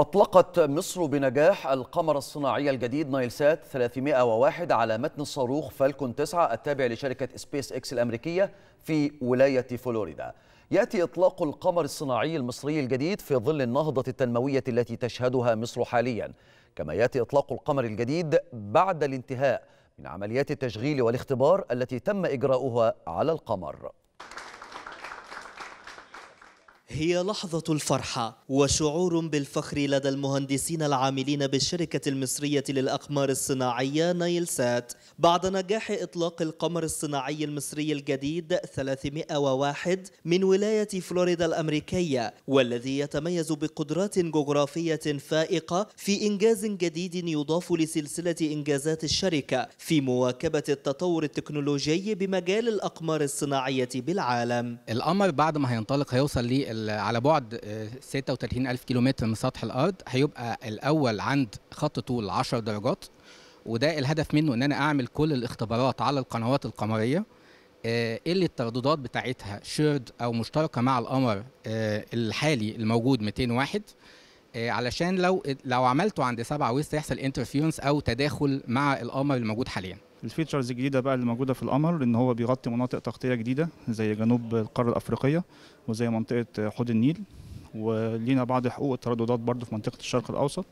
أطلقت مصر بنجاح القمر الصناعي الجديد نايلسات 301 على متن الصاروخ فالكون 9 التابع لشركة سبيس إكس الأمريكية في ولاية فلوريدا يأتي إطلاق القمر الصناعي المصري الجديد في ظل النهضة التنموية التي تشهدها مصر حاليا كما يأتي إطلاق القمر الجديد بعد الانتهاء من عمليات التشغيل والاختبار التي تم إجراؤها على القمر هي لحظة الفرحة وشعور بالفخر لدى المهندسين العاملين بالشركة المصرية للأقمار الصناعية نايلسات بعد نجاح إطلاق القمر الصناعي المصري الجديد 301 من ولاية فلوريدا الأمريكية والذي يتميز بقدرات جغرافية فائقة في إنجاز جديد يضاف لسلسلة إنجازات الشركة في مواكبة التطور التكنولوجي بمجال الأقمار الصناعية بالعالم القمر بعد ما هينطلق هيوصل لي على بعد 36000 آه، كيلومتر من سطح الارض هيبقى الاول عند خط طول 10 درجات وده الهدف منه ان انا اعمل كل الاختبارات على القنوات القمريه آه، إيه اللي الترددات بتاعتها شيرد او مشتركه مع القمر آه، الحالي الموجود 201 علشان لو لو عملته عند 7 ويست يحصل انترفيرنس او تداخل مع القمر الموجود حاليا الفيتشرز الجديده بقى اللي موجوده في القمر ان هو بيغطي مناطق تغطيه جديده زي جنوب القاره الافريقيه وزي منطقه حوض النيل ولينا بعض حقوق الترددات برضه في منطقه الشرق الاوسط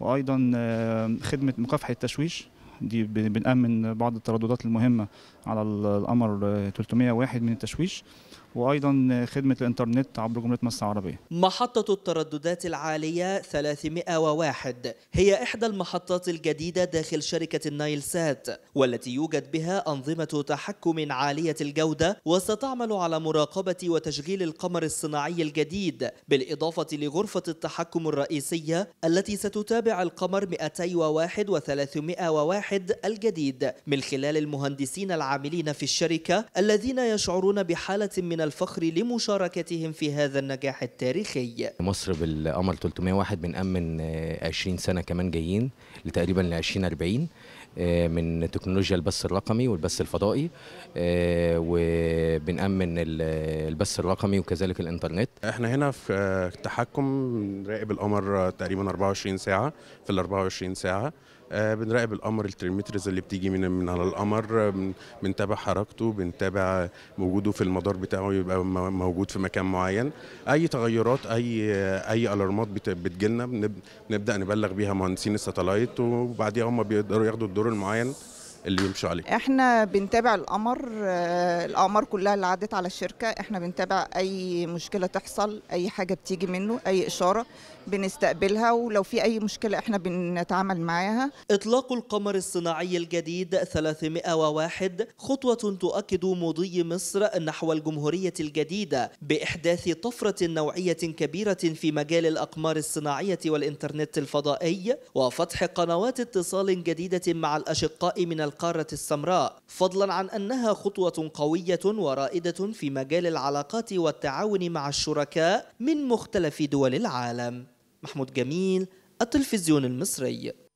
وايضا آه، خدمه مكافحه التشويش دي بنأمن بعض الترددات المهمة على القمر 301 آه، من التشويش وايضا خدمه الانترنت عبر جمله مصر العربيه. محطه الترددات العاليه 301 هي احدى المحطات الجديده داخل شركه النايل سات والتي يوجد بها انظمه تحكم عاليه الجوده وستعمل على مراقبه وتشغيل القمر الصناعي الجديد بالاضافه لغرفه التحكم الرئيسيه التي ستتابع القمر 201 و 301 الجديد من خلال المهندسين العاملين في الشركه الذين يشعرون بحاله من من الفخر لمشاركتهم في هذا النجاح التاريخي مصر بالقمر 301 بنأمن 20 سنة كمان جايين لتقريبا ل 2040 آه، من تكنولوجيا البث الرقمي والبث الفضائي آه، وبنأمن البث الرقمي وكذلك الانترنت احنا هنا في التحكم آه، راقب القمر تقريبا 24 ساعة في ال 24 ساعة آه، بنراقب القمر الترميترز اللي بتيجي من من على القمر بنتابع حركته بنتابع وجوده في المدار بتاعه يبقى موجود في مكان معين اي تغيرات اي اي الارمات بتجيلنا بنبدا نبلغ بيها مهندسين الساتلايت وبعديها هم بيقدروا ياخدوا الدور المعين اللي بيمشوا عليه احنا بنتابع القمر آه، الامر كلها اللي عدت على الشركه احنا بنتابع اي مشكله تحصل اي حاجه بتيجي منه اي اشاره بنستقبلها ولو في اي مشكله احنا بنتعامل معاها اطلاق القمر الصناعي الجديد 301 خطوه تؤكد مضي مصر نحو الجمهوريه الجديده باحداث طفره نوعيه كبيره في مجال الاقمار الصناعيه والانترنت الفضائي وفتح قنوات اتصال جديده مع الاشقاء من القارة السمراء فضلا عن أنها خطوة قوية ورائدة في مجال العلاقات والتعاون مع الشركاء من مختلف دول العالم محمود جميل التلفزيون المصري